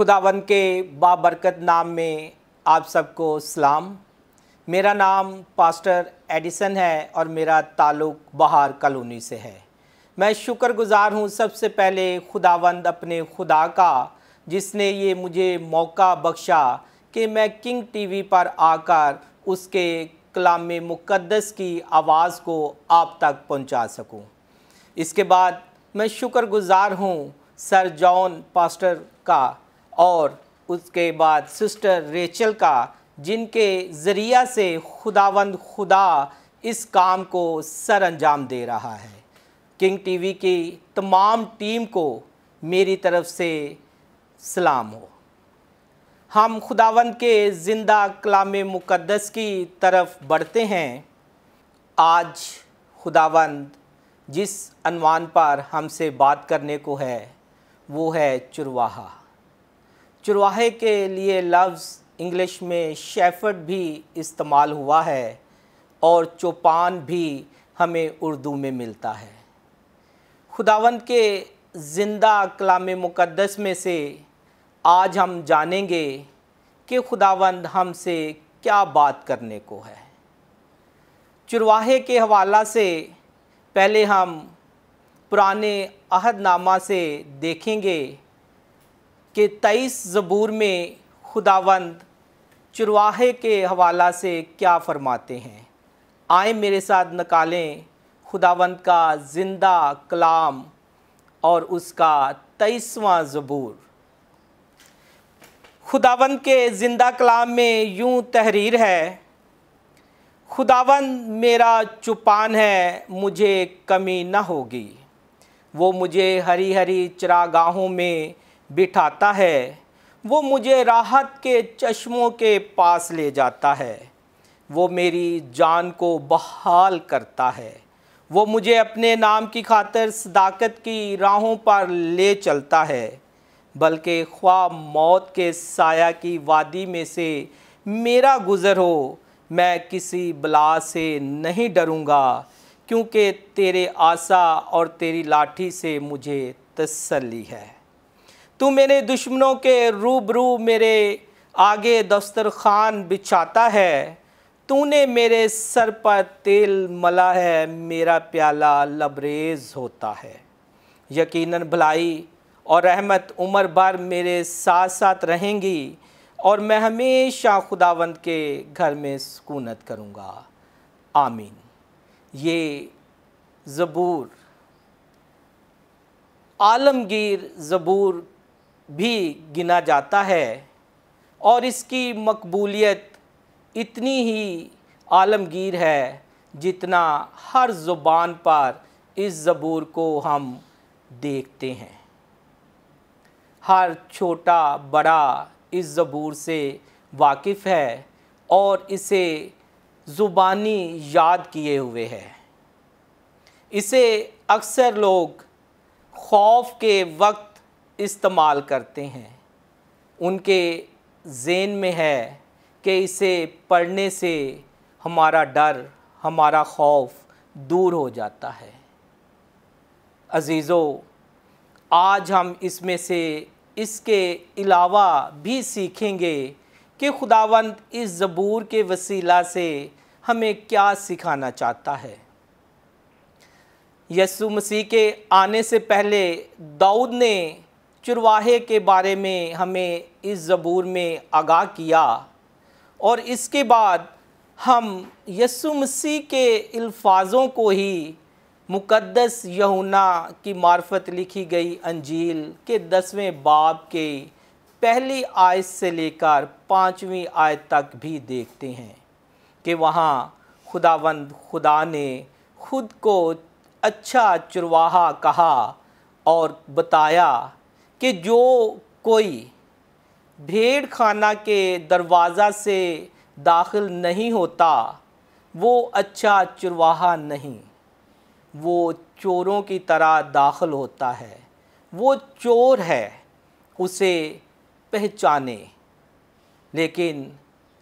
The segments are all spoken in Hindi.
खुदावन के बाबरकत नाम में आप सबको सलाम मेरा नाम पास्टर एडिसन है और मेरा ताल्लुक बहार कॉलोनी से है मैं शुक्रगुजार हूँ सबसे पहले खुदावंद अपने खुदा का जिसने ये मुझे मौका बख्शा कि मैं किंग टीवी पर आकर उसके कलाम मुक़दस की आवाज़ को आप तक पहुँचा सकूँ इसके बाद मैं शुक्रगुजार हूँ सर जॉन पास्टर का और उसके बाद सिस्टर रेचल का जिनके ज़रिया से खुदावंद खुदा इस काम को सर अंजाम दे रहा है किंग टीवी की तमाम टीम को मेरी तरफ से सलाम हो हम खुदावंद के ज़िंदा कलाम मुक़दस की तरफ बढ़ते हैं आज खुदावंद जिस अनवान पर हमसे बात करने को है वो है चुरवाहा चुरवाहे के लिए लफ्ज़ इंग्लिश में शेफर्ड भी इस्तेमाल हुआ है और चौपान भी हमें उर्दू में मिलता है खुदावंद के ज़िंदा कलाम मुक़दस में से आज हम जानेंगे कि खुदावंद हमसे क्या बात करने को है चुरवाहे के हवाला से पहले हम पुराने अहदनामा से देखेंगे कि तेईस ज़बूर में खुदावंद चुरवाहे के हवाला से क्या फरमाते हैं आए मेरे साथ निकालें खुदावंद का ज़िंदा कलाम और उसका तेईसवां ज़बूर खुदावंद के ज़िंदा कलाम में यूं तहरीर है खुदावंद मेरा चुपान है मुझे कमी न होगी वो मुझे हरी हरी चरागाहों में बिठाता है वो मुझे राहत के चश्मों के पास ले जाता है वो मेरी जान को बहाल करता है वो मुझे अपने नाम की खातर सदाकत की राहों पर ले चलता है बल्कि ख्वा मौत के साया की वादी में से मेरा गुज़र हो मैं किसी बला से नहीं डरूँगा क्योंकि तेरे आशा और तेरी लाठी से मुझे तसली है तू मेरे दुश्मनों के रूबरू मेरे आगे दस्तरखान बिछाता है तूने मेरे सर पर तेल मला है मेरा प्याला लबरेज होता है यकीनन भलाई और रहमत उम्र भर मेरे साथ साथ रहेंगी और मैं हमेशा खुदावंद के घर में सुकूनत करूँगा आमीन ये ज़बूर आलमगीर ज़बूर भी गिना जाता है और इसकी मकबूलियत इतनी ही आलमगीर है जितना हर ज़ुबान पर इस ज़बूर को हम देखते हैं हर छोटा बड़ा इस ज़बूर से वाकिफ़ है और इसे ज़ुबानी याद किए हुए है इसे अक्सर लोग खौफ के वक्त इस्तेमाल करते हैं उनके जेन में है कि इसे पढ़ने से हमारा डर हमारा खौफ दूर हो जाता है अज़ीज़ों आज हम इसमें से इसके अलावा भी सीखेंगे कि खुदावंद इस ज़बूर के वसीला से हमें क्या सिखाना चाहता है यसु मसीह के आने से पहले दाऊद ने चुरवाहे के बारे में हमें इस ज़बूर में आगाह किया और इसके बाद हम यसु मसीह के अल्फाजों को ही मुक़दस यहुना की मार्फत लिखी गई अंजील के दसवें बाब के पहली आयत से लेकर पाँचवीं आयत तक भी देखते हैं कि वहाँ खुदावंद खुदा ने खुद को अच्छा चुरवाहा कहा और बताया कि जो कोई भेड़ खाना के दरवाज़ा से दाखिल नहीं होता वो अच्छा चुरवाहा नहीं वो चोरों की तरह दाखिल होता है वो चोर है उसे पहचाने लेकिन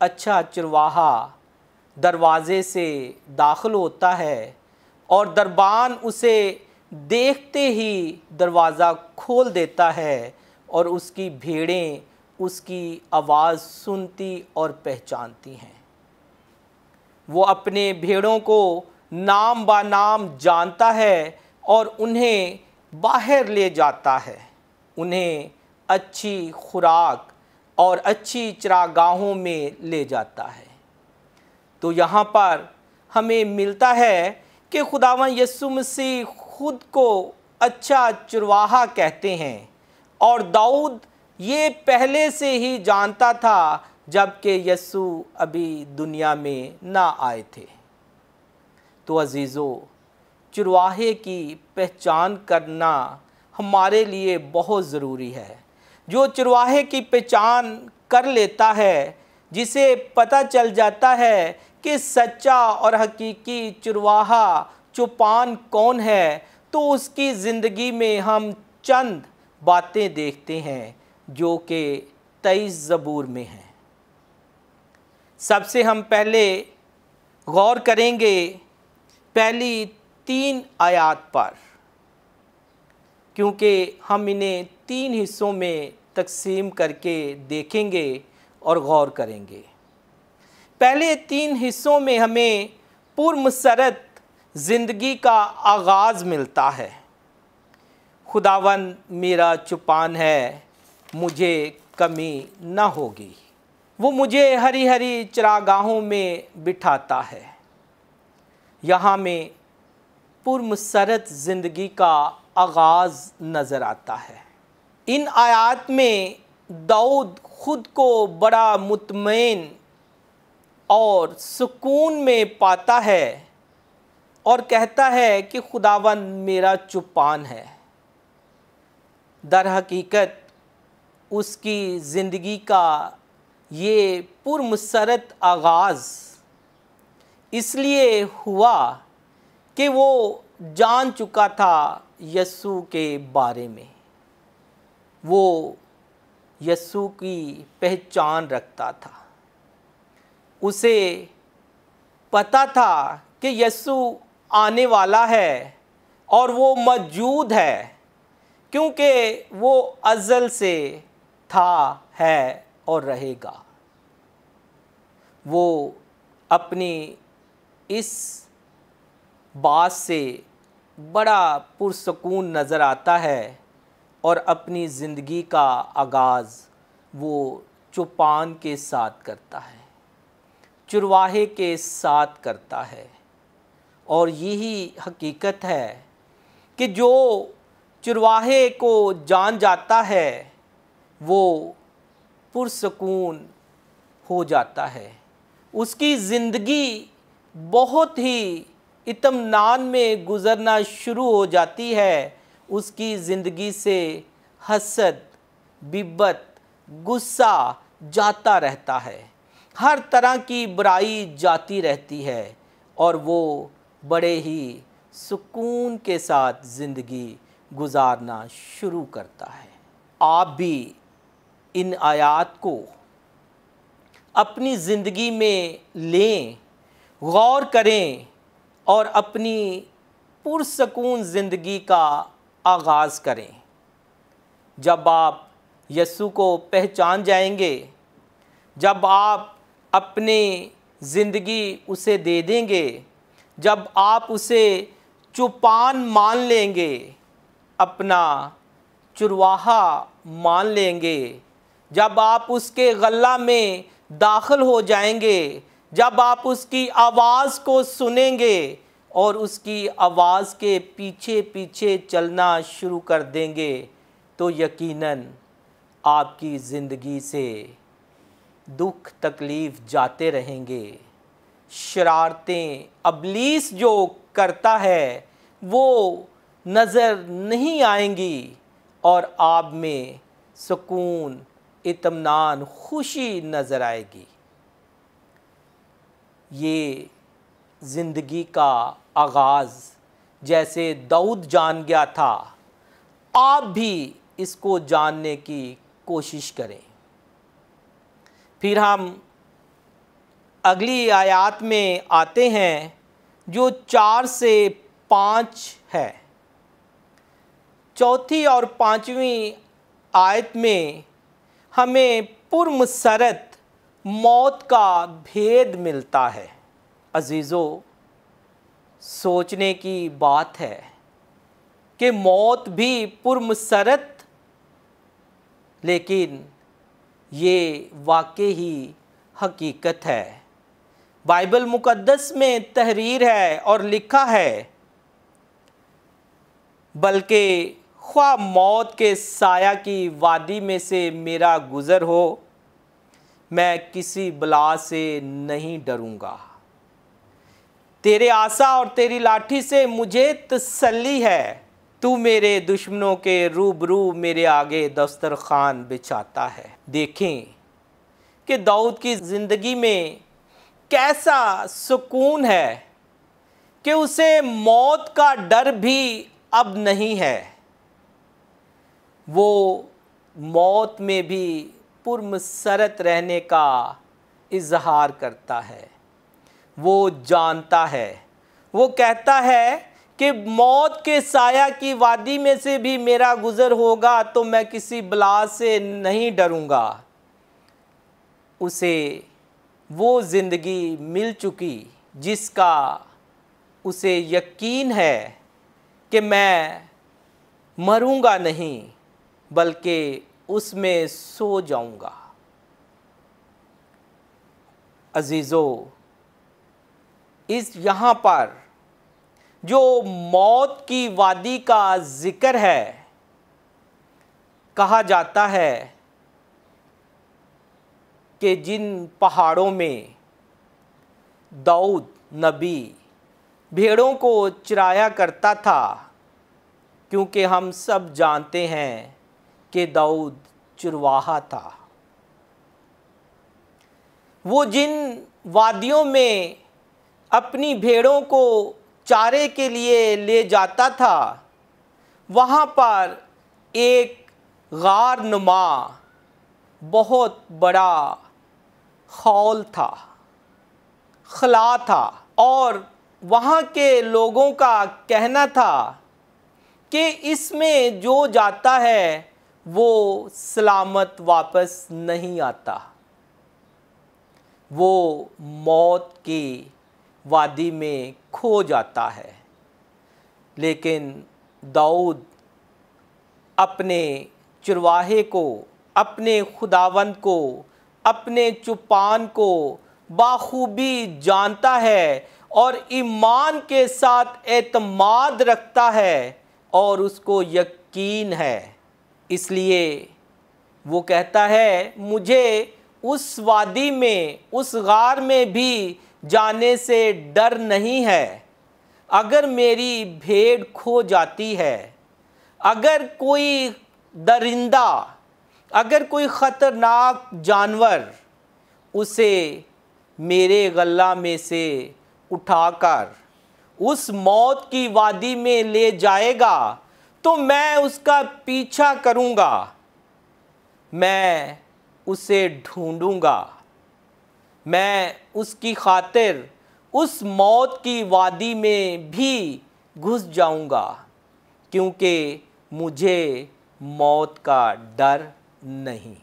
अच्छा चुरवाहा दरवाज़े से दाखिल होता है और दरबान उसे देखते ही दरवाज़ा खोल देता है और उसकी भेड़ें उसकी आवाज़ सुनती और पहचानती हैं वो अपने भेड़ों को नाम बा नाम जानता है और उन्हें बाहर ले जाता है उन्हें अच्छी खुराक और अच्छी चरागाहों में ले जाता है तो यहाँ पर हमें मिलता है कि खुदावन यसु मसीह खुद को अच्छा चुरवाहा कहते हैं और दाऊद ये पहले से ही जानता था जबकि यस्सु अभी दुनिया में ना आए थे तो अजीज़ो चुरवाहे की पहचान करना हमारे लिए बहुत ज़रूरी है जो चुरवाहे की पहचान कर लेता है जिसे पता चल जाता है कि सच्चा और हकीकी चुरवाहा चुपान कौन है तो उसकी ज़िंदगी में हम चंद बातें देखते हैं जो कि तेईस ज़बूर में हैं सबसे हम पहले गौर करेंगे पहली तीन आयात पर क्योंकि हम इन्हें तीन हिस्सों में तकसीम करके देखेंगे और गौर करेंगे पहले तीन हिस्सों में हमें पुरमसरत ज़िंदगी का आगाज़ मिलता है खुदावन मेरा चुपान है मुझे कमी न होगी वो मुझे हरी हरी चरागाहों में बिठाता है यहाँ में पुरमसरत ज़िंदगी का आगाज़ नज़र आता है इन आयात में दाऊद ख़ुद को बड़ा मुतमैन और सुकून में पाता है और कहता है कि खुदावन मेरा चुपान है दर हकीकत उसकी ज़िंदगी का ये पुरमसरत आगाज़ इसलिए हुआ कि वो जान चुका था यस्सु के बारे में वो यस्सु की पहचान रखता था उसे पता था कि यस्सु आने वाला है और वो मौजूद है क्योंकि वो अज़ल से था है और रहेगा वो अपनी इस बात से बड़ा पुरसकून नज़र आता है और अपनी ज़िंदगी का आगाज़ वो चुपान के साथ करता है चुरवाहे के साथ करता है और यही हकीकत है कि जो चरवाहे को जान जाता है वो पुरसकून हो जाता है उसकी ज़िंदगी बहुत ही इतमान में गुज़रना शुरू हो जाती है उसकी ज़िंदगी से हसद बिब्बत गुस्सा जाता रहता है हर तरह की बुराई जाती रहती है और वो बड़े ही सुकून के साथ ज़िंदगी गुजारना शुरू करता है आप भी इन आयात को अपनी ज़िंदगी में लें गौर करें और अपनी पुरसकून ज़िंदगी का आगाज़ करें जब आप यसु को पहचान जाएंगे जब आप अपने ज़िंदगी उसे दे देंगे जब आप उसे चुपान मान लेंगे अपना चुरवाहा मान लेंगे जब आप उसके गला में दाखिल हो जाएंगे जब आप उसकी आवाज़ को सुनेंगे और उसकी आवाज़ के पीछे पीछे चलना शुरू कर देंगे तो यकीनन आपकी ज़िंदगी से दुख तकलीफ़ जाते रहेंगे शरारतें अबलीस जो करता है वो नज़र नहीं आएंगी और आप में सुकून इतमान खुशी नज़र आएगी ये ज़िंदगी का आगाज़ जैसे दाऊद जान गया था आप भी इसको जानने की कोशिश करें फिर हम अगली आयात में आते हैं जो चार से पाँच है चौथी और पाँचवीं आयत में हमें शरत मौत का भेद मिलता है अजीज़ों सोचने की बात है कि मौत भी सरत लेकिन ये वाकई ही हकीकत है बाइबल मुकद्दस में तहरीर है और लिखा है बल्कि ख्वा मौत के साया की वादी में से मेरा गुज़र हो मैं किसी बला से नहीं डरूंगा तेरे आशा और तेरी लाठी से मुझे तसल्ली है तू मेरे दुश्मनों के रूबरू मेरे आगे दस्तरखान बिछाता है देखें कि दाऊद की ज़िंदगी में कैसा सुकून है कि उसे मौत का डर भी अब नहीं है वो मौत में भी पुरमसरत रहने का इजहार करता है वो जानता है वो कहता है कि मौत के साया की वादी में से भी मेरा गुज़र होगा तो मैं किसी बला से नहीं डरूंगा उसे वो ज़िंदगी मिल चुकी जिसका उसे यकीन है कि मैं मरूंगा नहीं बल्कि उसमें सो जाऊंगा अजीज़ो इस यहाँ पर जो मौत की वादी का ज़िक्र है कहा जाता है कि जिन पहाड़ों में दाऊद नबी भेड़ों को चराया करता था क्योंकि हम सब जानते हैं कि दाऊद चुरवाहा था वो जिन वादियों में अपनी भेड़ों को चारे के लिए ले जाता था वहाँ पर एक गार नुमा बहुत बड़ा खौल था खला था और वहाँ के लोगों का कहना था कि इसमें जो जाता है वो सलामत वापस नहीं आता वो मौत की वादी में खो जाता है लेकिन दाऊद अपने चरवाहे को अपने खुदावंद को अपने चुपान को बाखूबी जानता है और ईमान के साथ एतमाद रखता है और उसको यकीन है इसलिए वो कहता है मुझे उस वादी में उस गार में भी जाने से डर नहीं है अगर मेरी भेड़ खो जाती है अगर कोई दरिंदा अगर कोई ख़तरनाक जानवर उसे मेरे गला में से उठाकर उस मौत की वादी में ले जाएगा तो मैं उसका पीछा करूँगा मैं उसे ढूंढूंगा मैं उसकी खातिर उस मौत की वादी में भी घुस जाऊंगा क्योंकि मुझे मौत का डर नहीं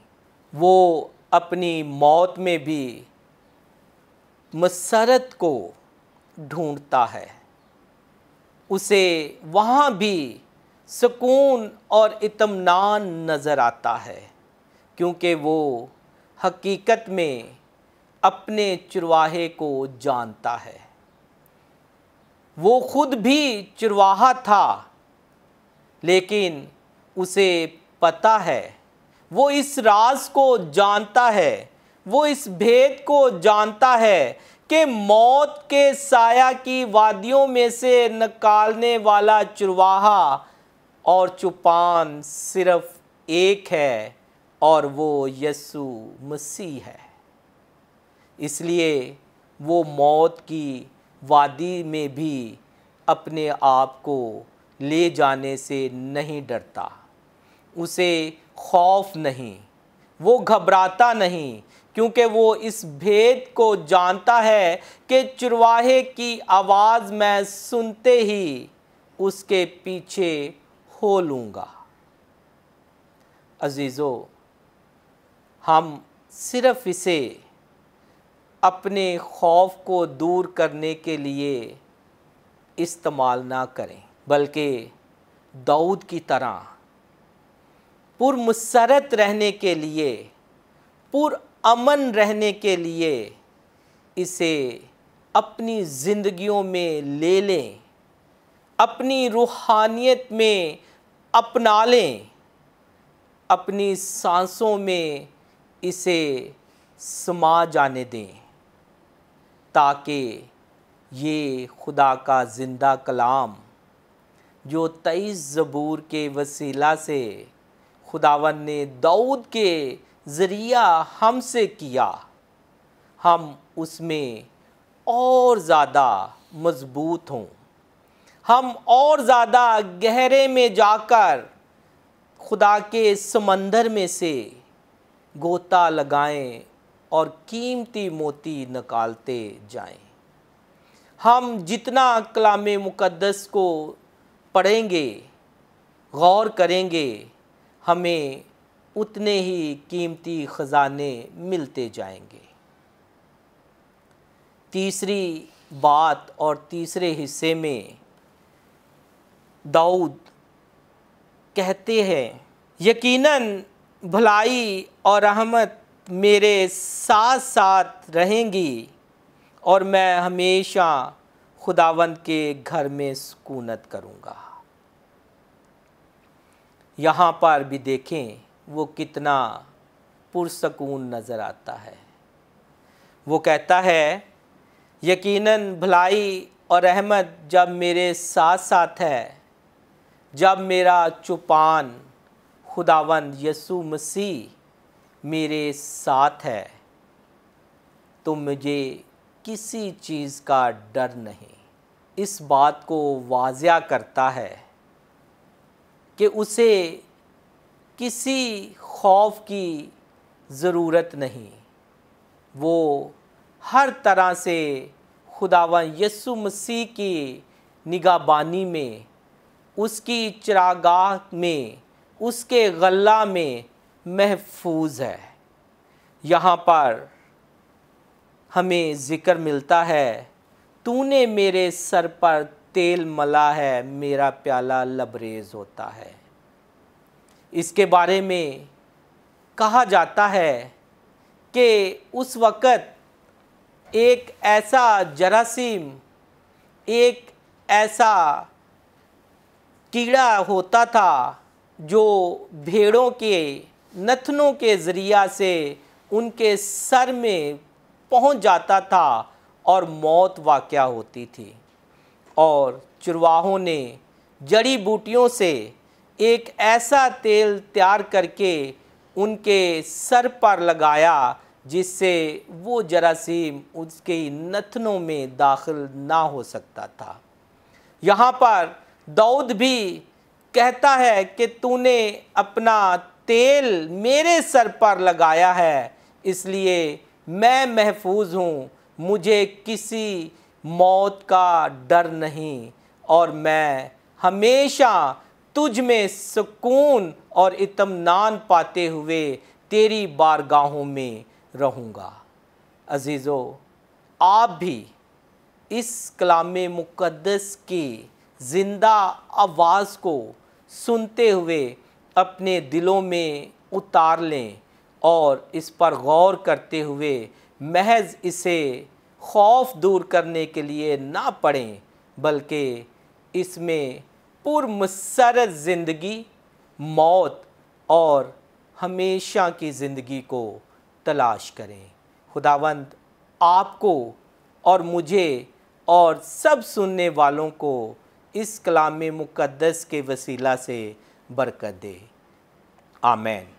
वो अपनी मौत में भी मसरत को ढूंढता है उसे वहाँ भी सुकून और इतमान नज़र आता है क्योंकि वो हकीकत में अपने चुरवाहे को जानता है वो खुद भी चुरवाहा था लेकिन उसे पता है वो इस राज को जानता है वो इस भेद को जानता है कि मौत के साया की वादियों में से निकालने वाला चुरवाहा और चुपान सिर्फ एक है और वो यसु मसीह है इसलिए वो मौत की वादी में भी अपने आप को ले जाने से नहीं डरता उसे खौफ नहीं वो घबराता नहीं क्योंकि वो इस भेद को जानता है कि चुरवाहे की आवाज़ मैं सुनते ही उसके पीछे हो लूँगा अजीज़ो हम सिर्फ इसे अपने खौफ को दूर करने के लिए इस्तेमाल ना करें बल्कि दाऊद की तरह पुरमसरत रहने के लिए अमन रहने के लिए इसे अपनी ज़िंदगियों में ले लें अपनी रूहानियत में अपना लें अपनी सांसों में इसे समा जाने दें ताकि ये खुदा का ज़िंदा कलाम जो तेईस ज़बूर के वसीला से खुदावन ने दाऊद के ज़रिया हमसे किया हम उसमें और ज़्यादा मज़बूत हों हम और ज़्यादा गहरे में जाकर खुदा के समंदर में से गोता लगाएं और कीमती मोती निकालते जाएं। हम जितना कलाम मुकद्दस को पढ़ेंगे गौर करेंगे हमें उतने ही कीमती ख़जाने मिलते जाएंगे तीसरी बात और तीसरे हिस्से में दाऊद कहते हैं यकीनन भलाई और रहमत मेरे साथ साथ रहेंगी और मैं हमेशा खुदावंद के घर में सुकूनत करूँगा यहाँ पर भी देखें वो कितना पुरसकून नज़र आता है वो कहता है यकीनन भलाई और रहमत जब मेरे साथ साथ है जब मेरा चुपान खुदावंद यसु मसीह मेरे साथ है तो मुझे किसी चीज़ का डर नहीं इस बात को वाजिया करता है कि उसे किसी खौफ की ज़रूरत नहीं वो हर तरह से खुदावा यसु मसीह की निगाहबानी में उसकी चरागाह में उसके गल्ला में महफूज है यहाँ पर हमें ज़िक्र मिलता है तूने मेरे सर पर तेल मला है मेरा प्याला लबरेज होता है इसके बारे में कहा जाता है कि उस वक़्त एक ऐसा जरासीम एक ऐसा कीड़ा होता था जो भेड़ों के नथनों के ज़रिया से उनके सर में पहुंच जाता था और मौत वाक़ होती थी और चुरवाहों ने जड़ी बूटियों से एक ऐसा तेल तैयार करके उनके सर पर लगाया जिससे वो जरासीम उसके नथनों में दाखिल ना हो सकता था यहाँ पर दाऊद भी कहता है कि तूने अपना तेल मेरे सर पर लगाया है इसलिए मैं महफूज हूँ मुझे किसी मौत का डर नहीं और मैं हमेशा तुझ में सुकून और इतमान पाते हुए तेरी बारगाहों में रहूँगा अजीज़ो आप भी इस कलाम मुक़दस की ज़िंदा आवाज़ को सुनते हुए अपने दिलों में उतार लें और इस पर गौर करते हुए महज इसे खौफ दूर करने के लिए ना पढ़ें बल्कि इसमें पुरमसर ज़िंदगी मौत और हमेशा की ज़िंदगी को तलाश करें खुदावंद आपको और मुझे और सब सुनने वालों को इस कलाम मुक़दस के वसीला से बरकत दे आमीन